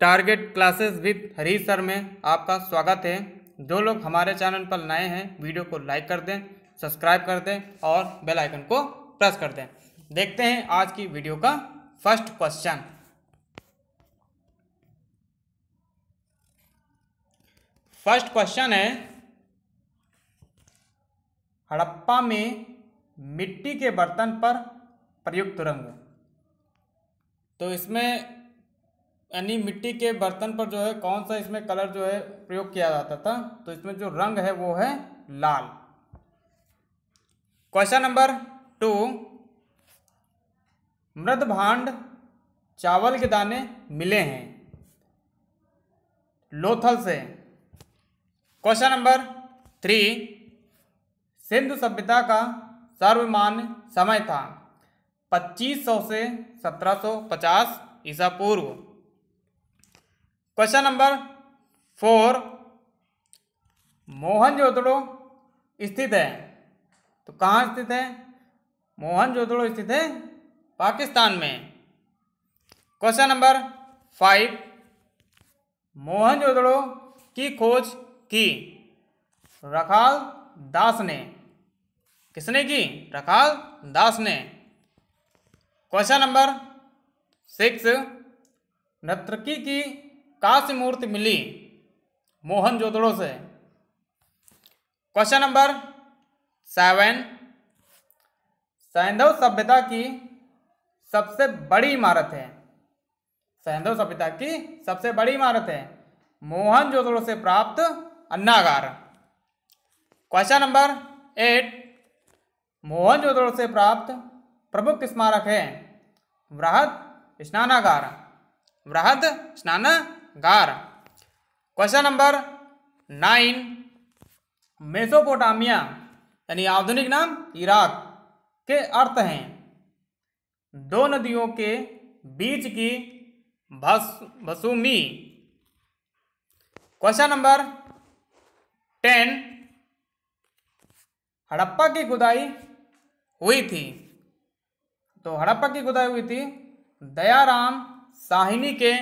target classes with Harish sir में आपका स्वागत है जो लोग हमारे चैनल पर नए हैं वीडियो को लाइक कर दें सब्सक्राइब कर दें और बेल आइकन को प्रेस कर दें देखते हैं आज की वीडियो का फर्स्ट क्वेश्चन फर्स्ट क्वेश्चन है हड़प्पा में मिट्टी के बर्तन पर प्रयुक्त रंग तो इसमें यानी मिट्टी के बर्तन पर जो है कौन सा इसमें कलर जो है प्रयोग किया जाता था तो इसमें जो रंग है वो है लाल क्वेश्चन नंबर टू मृद भांड चावल के दाने मिले हैं लोथल से क्वेश्चन नंबर थ्री सिंधु सभ्यता का सर्वमान्य समय था 2500 से 1750 ईसा पूर्व क्वेश्चन नंबर फोर मोहनजोदड़ो स्थित है तो कहाँ स्थित है मोहनजोदड़ो स्थित है पाकिस्तान में क्वेश्चन नंबर फाइव मोहनजोदड़ो की खोज की रखाल दास ने किसने की रखाल दास ने क्वेश्चन नंबर सिक्स नर्तकी की कहाँ से मूर्ति मिली मोहन जोदड़ो से क्वेश्चन नंबर सेवन सैंधव सभ्यता की सबसे बड़ी इमारत है सैंधव सभ्यता की सबसे बड़ी इमारत है मोहन जोदड़ो से प्राप्त अन्नागार question number eight Mohenjodaro से प्राप्त प्रमुख स्मारक है वृहद स्नानागार वृहद स्नान गार क्वेश्चन नंबर नाइन मेसोपोटामिया यानी आधुनिक नाम इराक के अर्थ हैं दो नदियों के बीच की भस भसूमी क्वेश्चन नंबर टेन हड़प्पा की खुदाई हुई थी तो हड़प्पा की खुदाई हुई थी दयाराम साहिनी के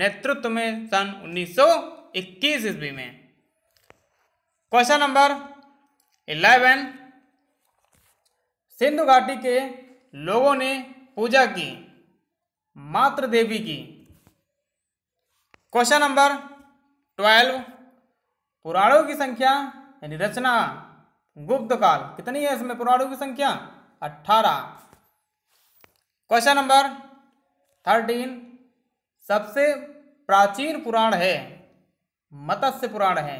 नेतृत्व में सन उन्नीस ईस्वी में क्वेश्चन नंबर इलेवन सिंधु घाटी के लोगों ने पूजा की मातृ देवी की क्वेश्चन नंबर ट्वेल्व पुराणों की संख्या यानी रचना गुप्त काल कितनी है इसमें पुराणों की संख्या अट्ठारह क्वेश्चन नंबर थर्टीन सबसे प्राचीन पुराण है मत्स्य पुराण है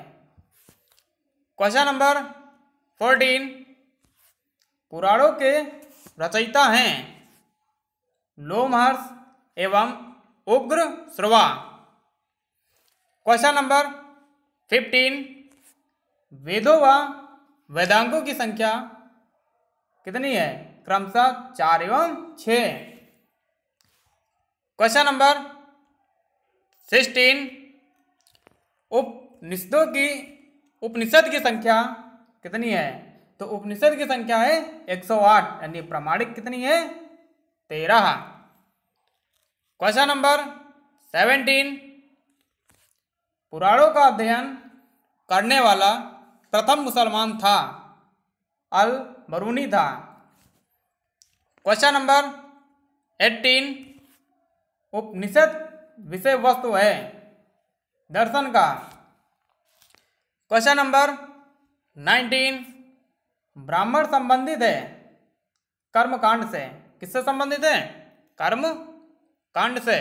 क्वेश्चन नंबर फोर्टीन पुराणों के रचयिता हैं लोमहर्ष एवं उग्र श्रवा क्वेश्चन नंबर फिफ्टीन वेदों व वेदांगों की संख्या कितनी है क्रमशः चार एवं छ क्वेश्चन नंबर सिक्सटीन उपनिषदों की उपनिषद की संख्या कितनी है तो उपनिषद की संख्या है 108 यानी प्रमाणिक कितनी है तेरह क्वेश्चन नंबर सेवनटीन पुराणों का अध्ययन करने वाला प्रथम मुसलमान था अल बरूनी था क्वेश्चन नंबर एट्टीन उपनिषद विषय वस्तु है दर्शन का क्वेश्चन नंबर नाइनटीन ब्राह्मण संबंधित है कर्म कांड से किससे संबंधित है कर्म कांड से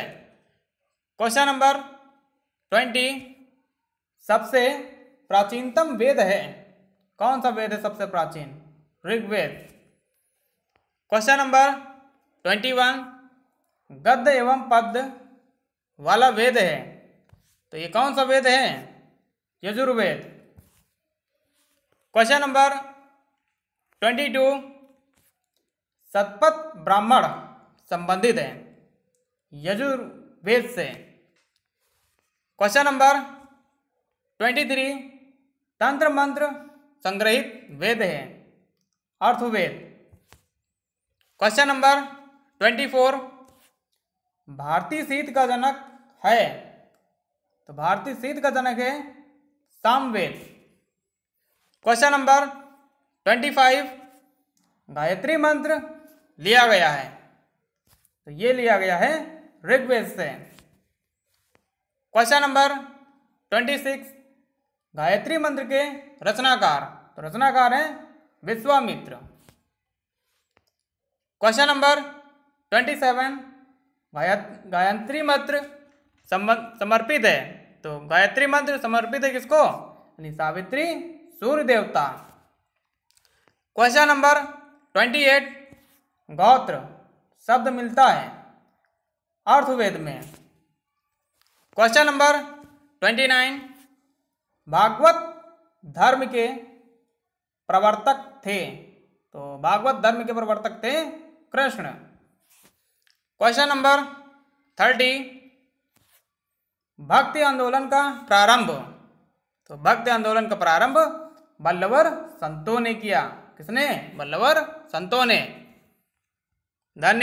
क्वेश्चन नंबर ट्वेंटी सबसे प्राचीनतम वेद है कौन सा वेद है सबसे प्राचीन Rigveda question number twenty one गद्य एवं पद्य वाला वेद है तो ये कौन सा वेद है Yajurveda question number twenty two Shatapatha Brahmana संबंधित है यजुर्वेद से क्वेश्चन नंबर ट्वेंटी थ्री तंत्र मंत्र संग्रहित वेद है Atharvaveda question number twenty four भारतीय सीत का जनक है तो भारतीय सीत का जनक है Samaveda question number twenty five Gayatri mantra लिया गया है तो ये लिया गया है ऋग्वेद से question number twenty six Gayatri mantra के रचनाकार तो रचनाकार हैं Vishwamitra question number twenty seven Gayatri mantra समर्पित है तो गायत्री मंत्र समर्पित है किसको यानी सावित्री सूर्य देवता क्वेश्चन नंबर ट्वेंटी एट गौत्र शब्द मिलता है अर्थवेद में question number twenty nine Bhagavata dharma के प्रवर्तक थे तो भागवत धर्म के प्रवर्तक थे कृष्ण क्वेश्चन नंबर थर्टी भक्ति आंदोलन का प्रारंभ तो भक्ति आंदोलन का प्रारंभ बल्लवर संतों ने किया किसने बल्लवर संतों ने धन्यवाद